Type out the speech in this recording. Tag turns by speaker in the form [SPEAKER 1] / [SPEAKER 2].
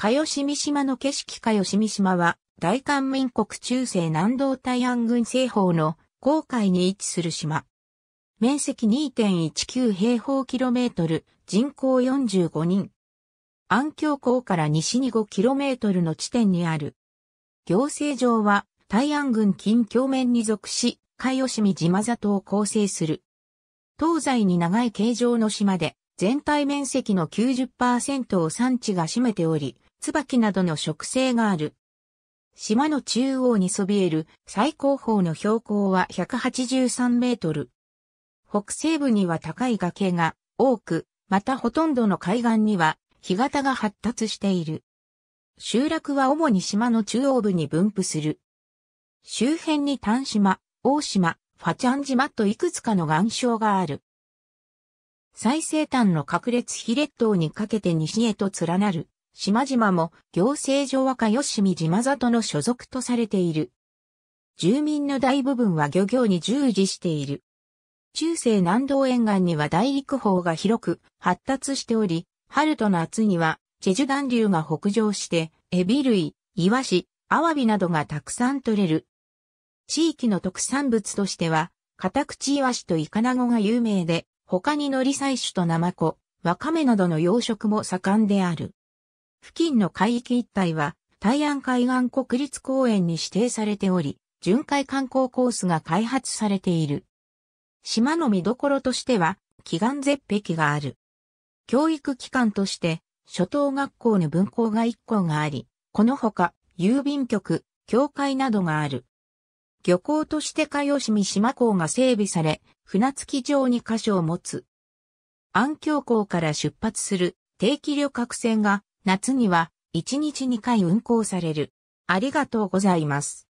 [SPEAKER 1] かよしみ島の景色かよしみ島は、大韓民国中西南道大安郡西方の航海に位置する島。面積2.19平方キロメートル、人口45人。安京港から西に5キロメートルの地点にある。行政上は、大安郡近境面に属し、よ吉見島里を構成する。東西に長い形状の島で、全体面積の90%を山地が占めており、椿などの植生がある。島の中央にそびえる最高峰の標高は183メートル。北西部には高い崖が多く、またほとんどの海岸には干潟が発達している。集落は主に島の中央部に分布する。周辺に丹島、大島、ファチャン島といくつかの岩礁がある。最西端の隠列ヒレ島にかけて西へと連なる。島々も行政上はか吉見島里の所属とされている。住民の大部分は漁業に従事している。中世南道沿岸には大陸法が広く発達しており、春と夏にはチェジュ暖流が北上して、エビ類、イワシ、アワビなどがたくさん取れる。地域の特産物としては、カタクチイワシとイカナゴが有名で、他に海苔採取とナマコ、ワカメなどの養殖も盛んである。付近の海域一帯は、大安海岸国立公園に指定されており、巡回観光コースが開発されている。島の見どころとしては、祈願絶壁がある。教育機関として、初等学校の分校が1校があり、このほか、郵便局、教会などがある。漁港としてかよし島港が整備され、船着き場に箇所を持つ。安京港から出発する定期旅客船が夏には1日2回運行される。ありがとうございます。